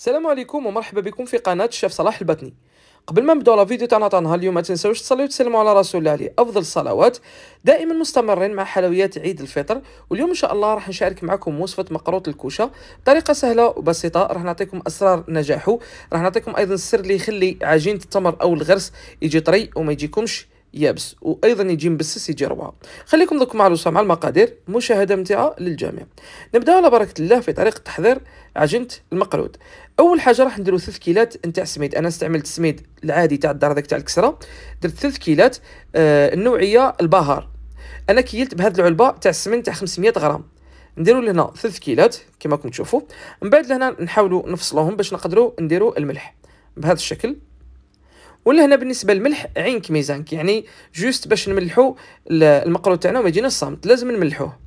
السلام عليكم ومرحبا بكم في قناة الشيف صلاح البطني قبل ما نبداو لا فيديو تاعنا تاع نهار اليوم ما تنساوش تصليو وتسلموا على رسول الله عليه افضل الصلوات دائما مستمرين مع حلويات عيد الفطر واليوم ان شاء الله راح نشارك معكم وصفه مقروط الكوشه بطريقه سهله وبسيطه راح نعطيكم اسرار نجاحه راح نعطيكم ايضا السر اللي يخلي عجينه التمر او الغرس يجي طري وما يجيكمش يابس وايضا يجي مبسس يجي روعه خليكم دوك مع الوصفه مع المقادير مشاهده ممتعه للجميع نبداو على بركه الله في طريقه تحضير عجينه المقرود اول حاجه راح نديرو ثلاث كيلات نتاع سميد انا استعملت سميد العادي تاع الدار هذاك تاع الكسره درت ثلاث كيلات آه النوعيه البهار انا كيلت بهذه العلبه تاع السمن تاع 500 غرام نديرو لهنا ثلاث كيلات كما راكم تشوفوا من بعد لهنا نحاولوا نفصلوهم باش نقدروا نديروا الملح بهذا الشكل هنا بالنسبه للملح عينك ميزانك يعني جوست باش نملحو المقروض تاعنا وما يجينا صامت لازم نملحوه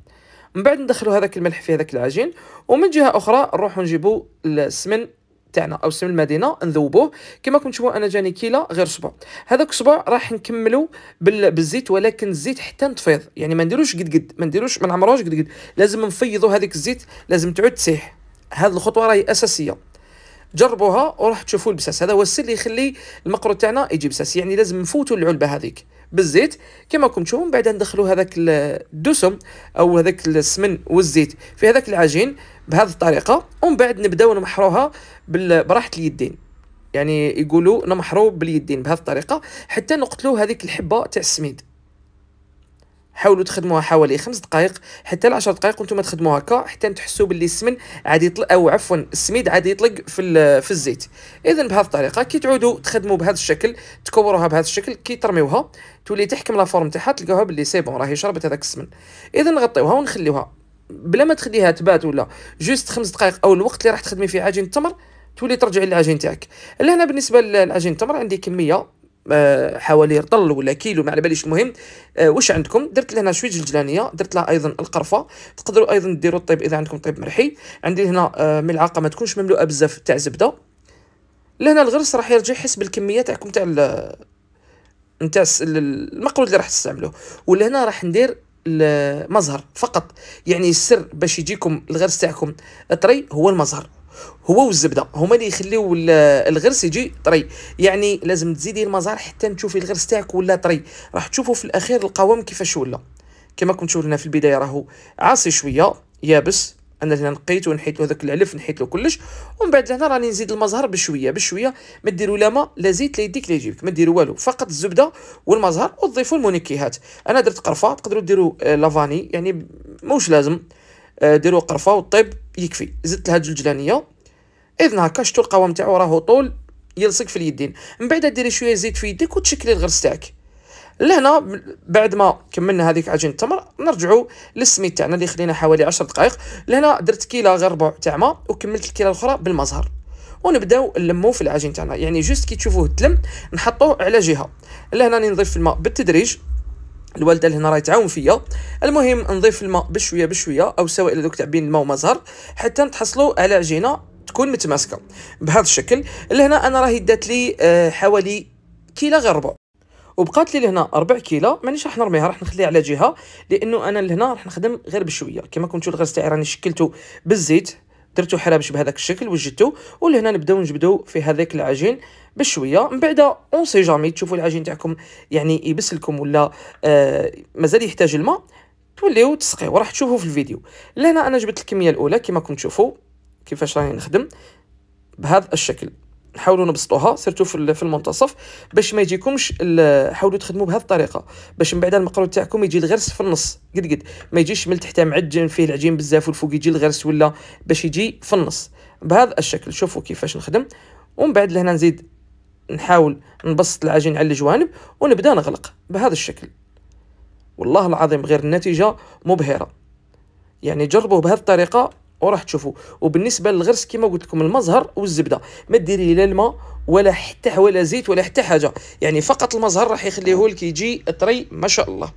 من بعد ندخلوا هذاك الملح في هذاك العجين ومن جهه اخرى نروحوا نجيبوا السمن تاعنا او سمن المدينه نذوبوه كما راكم تشوفوا انا جاني كيلا غير صبع هذاك الصبع راح نكملو بالزيت ولكن الزيت حتى نتفيض يعني ما نديروش قد قد ما نديروش ما نعمروش قد قد لازم نفيضوا هذيك الزيت لازم تعود تسيح هذه الخطوه راهي اساسيه جربوها وراح تشوفوا البساس هذا هو السر اللي يخلي المقرو تاعنا يجي بساس يعني لازم نفوتوا العلبه هذيك بالزيت كما راكم تشوفوا من بعد ندخلوا هذاك الدسم او هذاك السمن والزيت في هذاك العجين بهذه الطريقه ومن بعد نبداو نمحروها براحه اليدين يعني يقولوا نمحرو باليدين بهذه الطريقه حتى نقتلوا هذيك الحبه تاع السميد حاولوا تخدموها حوالي خمس دقائق حتى ل 10 دقائق وانتم تخدموها هكا حتى تحسوا باللي السمن عاد يطلق او عفوا السميد عاد يطلق في في الزيت اذا بهذه الطريقه كي تعودوا تخدموا بهذا الشكل تكوروها بهذا الشكل كي ترميوها تولي تحكم لا فورم تاعها تلقاوها باللي سي بون راهي شربت هذاك السمن اذا نغطيوها ونخليوها بلا ما تخليها تبات ولا جوست خمس دقائق او الوقت اللي راح تخدمي فيه عجين التمر تولي ترجعي للعجين تاعك لهنا بالنسبه للعجين التمر عندي كميه آه، حوالي رطل ولا كيلو ما على باليش المهم آه، واش عندكم درت لهنا شويه جلجلانيه درت لها ايضا القرفه تقدروا ايضا ديروا الطيب اذا عندكم طيب مرحي عندي هنا آه، ملعقه ما تكونش مملوءه بزاف تاع زبده لهنا الغرس راح يرجع حسب الكميه تاعكم تاع نتاع المقود اللي راح تستعملوه ولهنا راح ندير المظهر فقط يعني السر باش يجيكم الغرس تاعكم طري هو المزهر هو والزبده هما اللي يخليو الغرس يجي طري يعني لازم تزيدي المزار حتى تشوفي الغرس تاعك ولا طري راح تشوفوا في الاخير القوام كيفاش ولا كما كنت شفنا في البدايه راهو عاصي شويه يابس انا هنا نقيت ونحيت له هذاك العلف نحيت له كلش ومن بعد لهنا راني نزيد المزهر بشويه بشويه ما ديروا لا ما لا زيت لا يديك لا يجيبك ما ديروا والو فقط الزبده والمزهر وتضيفوا المونيكيهات انا درت قرفه تقدروا ديروا آه، لافاني يعني موش لازم آه، ديروا قرفه وطيب يكفي زدت لها الجلجلانيه اذن هكا شتو القوام تاعو راهو طول يلصق في اليدين من بعد ديري شويه زيت في يديك وتشكلي الغرس تاعك لهنا بعد ما كملنا هذيك عجين التمر نرجعوا للسميد تاعنا اللي خلينا حوالي 10 دقائق لهنا درت كيله غير ربع تاع ماء وكملت الكيله الاخرى بالمزهر ونبداو نلمو في العجين تاعنا يعني جوست كي تشوفوه تلم نحطوه على جهه لهنا راني نضيف الماء بالتدريج الوالده لهنا راهي تعاون فيا المهم نضيف الماء بشويه بشويه او سواء الى دوك تعبين الماء وما زهر حتى نتحصلوا على عجينه تكون متماسكه بهذا الشكل لهنا انا راهي دات لي آه، حوالي كيلو غير ربع وبقات لي لهنا ربع كيلو مانيش راح نرميها راح نخليها على جهه لانه انا لهنا راح نخدم غير بشويه كما كنتو الغاز تاعي راني شكلته بالزيت درتو حرابش بهذاك الشكل وجدتو ولهنا نبداو نجبدو في هذاك العجين بشويه من بعد اون سي جامي تشوفوا العجين تاعكم يعني يبس لكم ولا آه مازال يحتاج الماء توليو تسقيو راح تشوفوا في الفيديو لهنا انا جبت الكميه الاولى كما كنتم تشوفوا كيفاش راني نخدم بهذا الشكل حاولوا نبسطوها سيرتو في المنتصف باش ما يجيكمش حاولوا تخدموا بهذه الطريقه باش من بعد المقرود تاعكم يجي الغرس في النص قد قد ما يجيش من تحت معجن فيه العجين بزاف والفوق يجي الغرس ولا باش يجي في النص بهذا الشكل شوفوا كيفاش نخدم ومن بعد لهنا نزيد نحاول نبسط العجين على الجوانب ونبدا نغلق بهذا الشكل والله العظيم غير النتيجه مبهره يعني جربوه بهذه الطريقه وراح تشوفوا وبالنسبه للغرس كما قلت لكم المزهر والزبده ما ديري لا الماء ولا حتى ولا زيت ولا حتى حاجه يعني فقط المزهر راح يخليه لك يجي طري ما شاء الله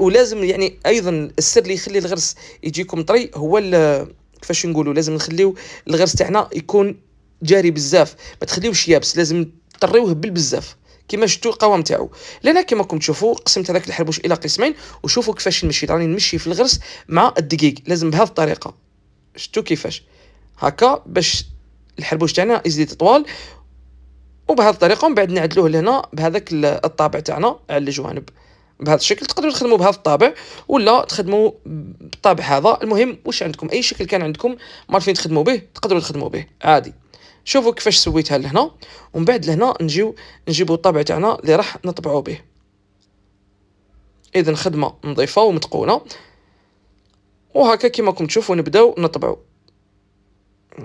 ولازم يعني ايضا السر اللي يخلي الغرس يجيكم طري هو كيفاش نقولوا لازم نخليو الغرس تاعنا يكون جاري بزاف ما تخليوش يابس لازم تطريوه بالبزاف كما شفتوا القوام تاعو لان كما راكم تشوفوا قسمت هذاك الحربوش الى قسمين وشوفوا كيفاش نمشي راني نمشي في الغرس مع الدقيق لازم بهذه الطريقه شتو كيفاش هكا باش الحربوش تاعنا يزيد طوال وبهذه الطريقه من بعد نعدلوه لهنا بهذاك الطابع تاعنا على الجوانب بهذا الشكل تقدروا تخدموا بهذا الطابع ولا تخدموا بالطابع هذا المهم واش عندكم اي شكل كان عندكم ما عارفين تخدموا به تقدروا تخدموا به عادي شوفوا كيفاش سويتها لهنا ومن بعد لهنا نجيو نجيبوا الطابع تاعنا اللي راح نطبعوا به اذا خدمه نظيفه ومتقونه وهكا راكم تشوفوا نبداو نطبعو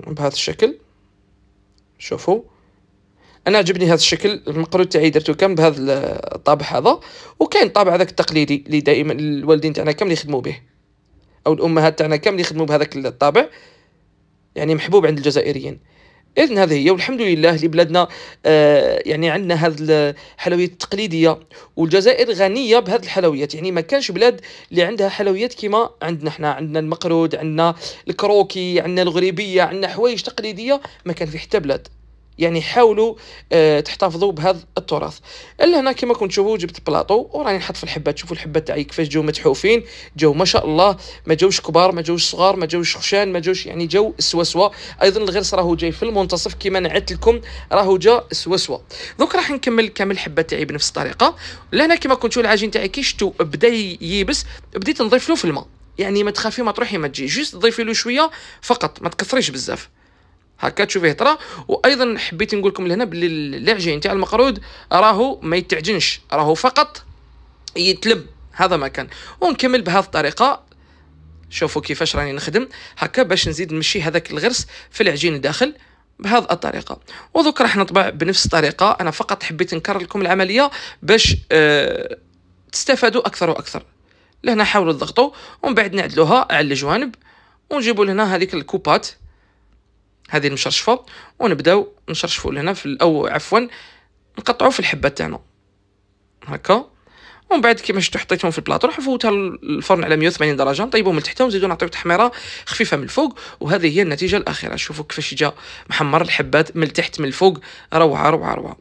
بهذا الشكل شوفوا انا عجبني هذا الشكل المقرود تاعي درته كامل بهذا الطابع هذا وكاين طابع هذاك التقليدي اللي دائما الوالدين تاعنا كامل يخدموا به او الامهات تاعنا كامل يخدموا بهذاك الطابع يعني محبوب عند الجزائريين اذا هذه هي والحمد لله لبلادنا آه يعني عندنا هذه الحلويات التقليديه والجزائر غنيه بهذه الحلويات يعني ما كانش بلاد اللي عندها حلويات كما عندنا حنا عندنا المقرود عندنا الكروكي عندنا الغريبيه عندنا حوايج تقليديه ما كان في حتى بلاد يعني حاولوا أه تحتفظوا بهذا التراث الا هنا كما كنت تشوفوا جبت بلاطو وراني نحط في الحبات شوفوا الحبات تاعي كيفاش جاو متحوفين جاو ما شاء الله ما جاوش كبار ما جاوش صغار ما جاوش خشان ما جاوش يعني جاو سوسوا ايضا الغرس راهو جاي في المنتصف كما نعدت لكم راهو جا سوسوا دوك راح نكمل كامل الحبات تاعي بنفس الطريقه لهنا كما تشوفوا العجين تاعي كي شفتوا بدا ييبس بديت نضيف له في الماء يعني ما تخافي ما تروحي ما تجي جوست ضيفي له شويه فقط ما تكثريش بزاف هكا تشوفيه طرا وايضا حبيت نقول لكم لهنا باللي العجين تاع المقرود راهو ما يتعجنش راهو فقط يتلب هذا ما كان ونكمل بهذه الطريقه شوفوا كيفاش راني نخدم هكا باش نزيد نمشي هذاك الغرس في العجين الداخل بهذه الطريقة ودوك راح نطبع بنفس الطريقة أنا فقط حبيت نكرر لكم العملية باش أه تستفادوا أكثر وأكثر لهنا حاولوا تضغطوا ومن بعد نعدلوها على الجوانب ونجيبوا لهنا هذيك الكوبات هذه المشرشفه ونبداو نشرشفوا لهنا في او عفوا نقطعوا في الحبه تاعنا هكا ومن بعد كيما شفتوا حطيتهم في البلاطو راح نفوتها الفرن على 180 درجه نطيبهم من تحتهم نزيدو نعطيو تحميره خفيفه من الفوق وهذه هي النتيجه الاخيره شوفوا كيفاش جا محمر الحبات من التحت من الفوق روعه روعه روعه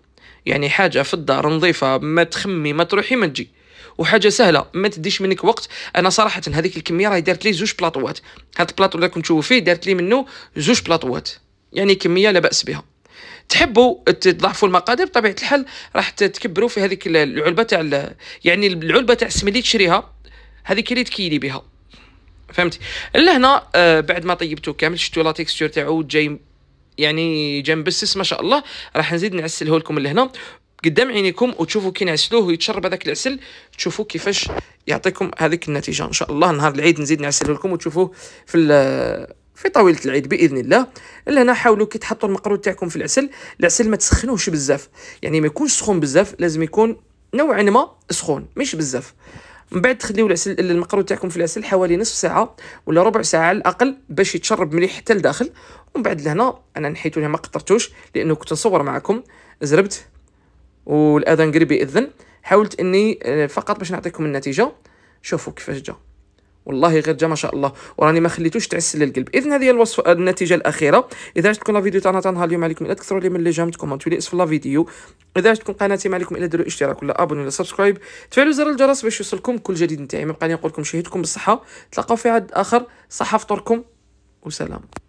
يعني حاجه في الدار نظيفه ما تخمي ما تروحي ما تجي وحاجه سهله ما تديش منك وقت انا صراحه هذيك الكميه راهي دارت لي زوج بلاطوات هذا البلاطو اللي راكم تشوفوا فيه دارت لي منه زوج بلاطوات يعني كميه لا باس بها تحبوا تضاعفوا المقادير بطبيعه الحال راح تكبروا في هذيك العلبه تاع يعني العلبه تاع السمن اللي تشريها هذيك اللي تكيلي بها فهمتي لهنا آه بعد ما طيبته كامل شفتوا لا تيكستور تاعو جاي يعني جنب السس ما شاء الله راح نزيد نعسله لكم لهنا قدام عينيكم وتشوفوا كي نعسلوه ويتشرب هذاك العسل تشوفوا كيفاش يعطيكم هذيك النتيجه ان شاء الله نهار العيد نزيد نعسل لكم وتشوفوه في في طاوله العيد باذن الله لهنا حاولوا كي تحطوا المقرود تاعكم في العسل العسل ما تسخنوهش بزاف يعني ما يكونش سخون بزاف لازم يكون نوعا ما سخون مش بزاف من بعد تخليو العسل المقرود تاعكم في العسل حوالي نصف ساعه ولا ربع ساعه على الاقل باش يتشرب مليح حتى لداخل ومن بعد لهنا انا نحيتو ما قطرتوش لانه كنت نصور معكم زربت والاذان قريب ياذن حاولت اني آه، فقط باش نعطيكم النتيجه شوفوا كيفاش جا والله غير جا ما شاء الله وراني ما خليتوش تعسل للقلب اذا هذه هي الوصفه آه، النتيجه الاخيره اذا عجبتكم لا فيديو تاعنا تاع نهار اليوم عليكم الا تكثروا لي من لي جام تكومونتوا لي اسفل لا فيديو اذا عجبتكم قناتي ما عليكم الا ديروا اشتراك ولا ابون ولا سبسكرايب تفعلوا زر الجرس باش يوصلكم كل جديد نتاعي ما بقاني نقول لكم شهيتكم بالصحه تلقاو في عد اخر صحه فطوركم وسلام